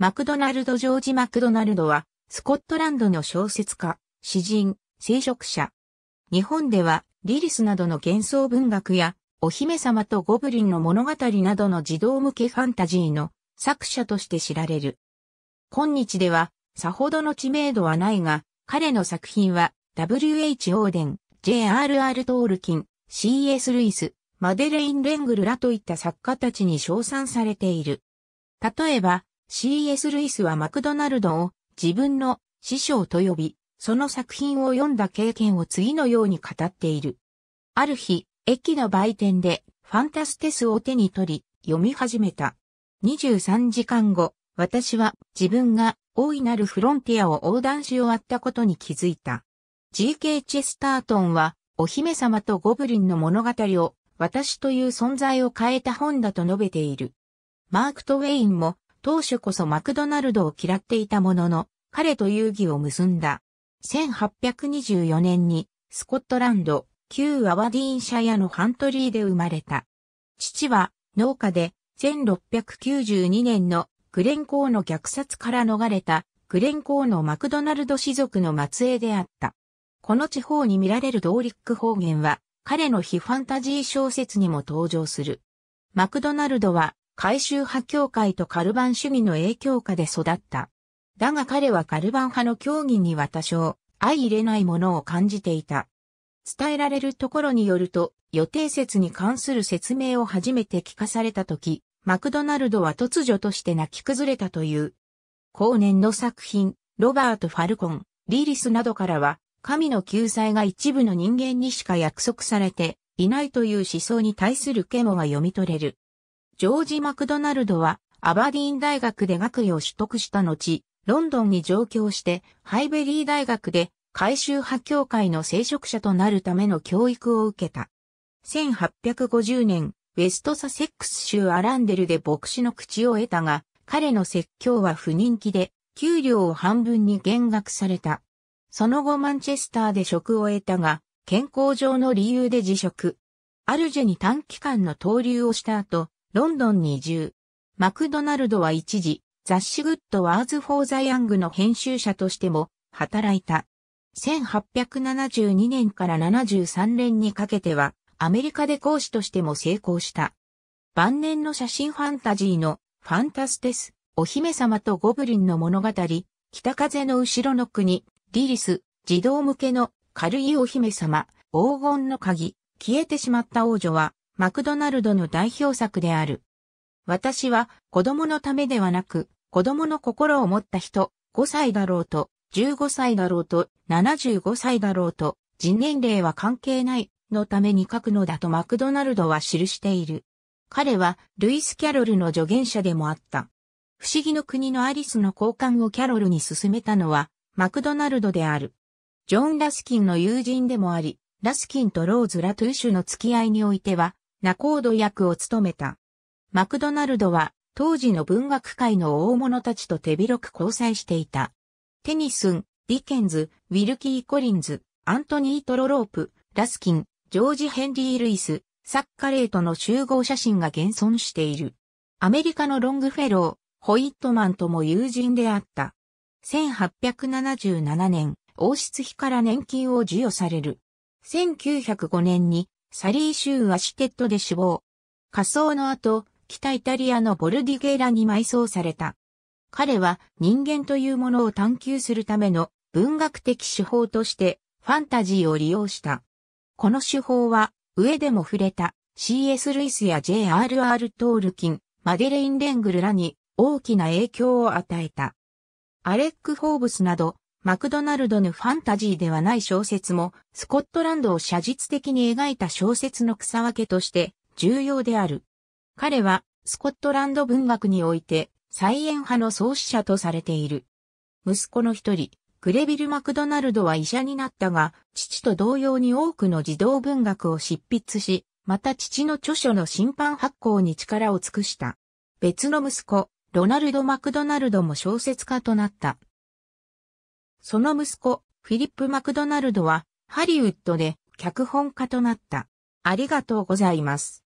マクドナルド・ジョージ・マクドナルドは、スコットランドの小説家、詩人、聖職者。日本では、リリスなどの幻想文学や、お姫様とゴブリンの物語などの児童向けファンタジーの作者として知られる。今日では、さほどの知名度はないが、彼の作品は、W.H. オーデン、J.R.R. トールキン、C.S. ルイス、マデレイン・レングルらといった作家たちに称賛されている。例えば、C.S. ルイスはマクドナルドを自分の師匠と呼び、その作品を読んだ経験を次のように語っている。ある日、駅の売店でファンタステスを手に取り、読み始めた。23時間後、私は自分が大いなるフロンティアを横断し終わったことに気づいた。G.K. チェスタートンは、お姫様とゴブリンの物語を、私という存在を変えた本だと述べている。マーク・トウェインも、当初こそマクドナルドを嫌っていたものの、彼と遊戯を結んだ。1824年に、スコットランド、旧アワディーンシャヤのハントリーで生まれた。父は、農家で、1692年のグレンコーの虐殺から逃れた、グレンコーのマクドナルド氏族の末裔であった。この地方に見られるドーリック方言は、彼の非ファンタジー小説にも登場する。マクドナルドは、改宗派教会とカルバン主義の影響下で育った。だが彼はカルバン派の教義には多少、相入れないものを感じていた。伝えられるところによると、予定説に関する説明を初めて聞かされたとき、マクドナルドは突如として泣き崩れたという。後年の作品、ロバート・ファルコン、リリスなどからは、神の救済が一部の人間にしか約束されていないという思想に対するケモが読み取れる。ジョージ・マクドナルドは、アバディーン大学で学位を取得した後、ロンドンに上京して、ハイベリー大学で、改修派協会の聖職者となるための教育を受けた。1850年、ウェストサセックス州アランデルで牧師の口を得たが、彼の説教は不人気で、給料を半分に減額された。その後マンチェスターで職を得たが、健康上の理由で辞職。アルジェに短期間の投留をした後、ロンドンに移住。マクドナルドは一時、雑誌グッドワーズ・フォー・ザ・ヤングの編集者としても働いた。1872年から73年にかけては、アメリカで講師としても成功した。晩年の写真ファンタジーのファンタステス、お姫様とゴブリンの物語、北風の後ろの国、リリス、児童向けの軽いお姫様、黄金の鍵、消えてしまった王女は、マクドナルドの代表作である。私は子供のためではなく、子供の心を持った人、5歳だろうと、15歳だろうと、75歳だろうと、人年齢は関係ないのために書くのだとマクドナルドは記している。彼はルイス・キャロルの助言者でもあった。不思議の国のアリスの交換をキャロルに進めたのはマクドナルドである。ジョン・ラスキンの友人でもあり、ラスキンとローズ・ラトゥーシュの付き合いにおいてはナコード役を務めた。マクドナルドは当時の文学界の大物たちと手広く交際していた。テニスン、ディケンズ、ウィルキー・コリンズ、アントニー・トロロープ、ラスキン、ジョージ・ヘンリー・ルイス、サッカレーとの集合写真が現存している。アメリカのロングフェロー、ホイットマンとも友人であった。1877年、王室費から年金を授与される。1905年にサリー州アシテッドで死亡。火葬の後、北イタリアのボルディゲーラに埋葬された。彼は人間というものを探求するための文学的手法としてファンタジーを利用した。この手法は上でも触れた CS ルイスや JRR トールキン、マデレイン・レングルらに大きな影響を与えた。アレック・ホーブスなどマクドナルドのファンタジーではない小説も、スコットランドを写実的に描いた小説の草分けとして重要である。彼は、スコットランド文学において、再演派の創始者とされている。息子の一人、グレビル・マクドナルドは医者になったが、父と同様に多くの児童文学を執筆し、また父の著書の審判発行に力を尽くした。別の息子、ロナルド・マクドナルドも小説家となった。その息子、フィリップ・マクドナルドは、ハリウッドで脚本家となった。ありがとうございます。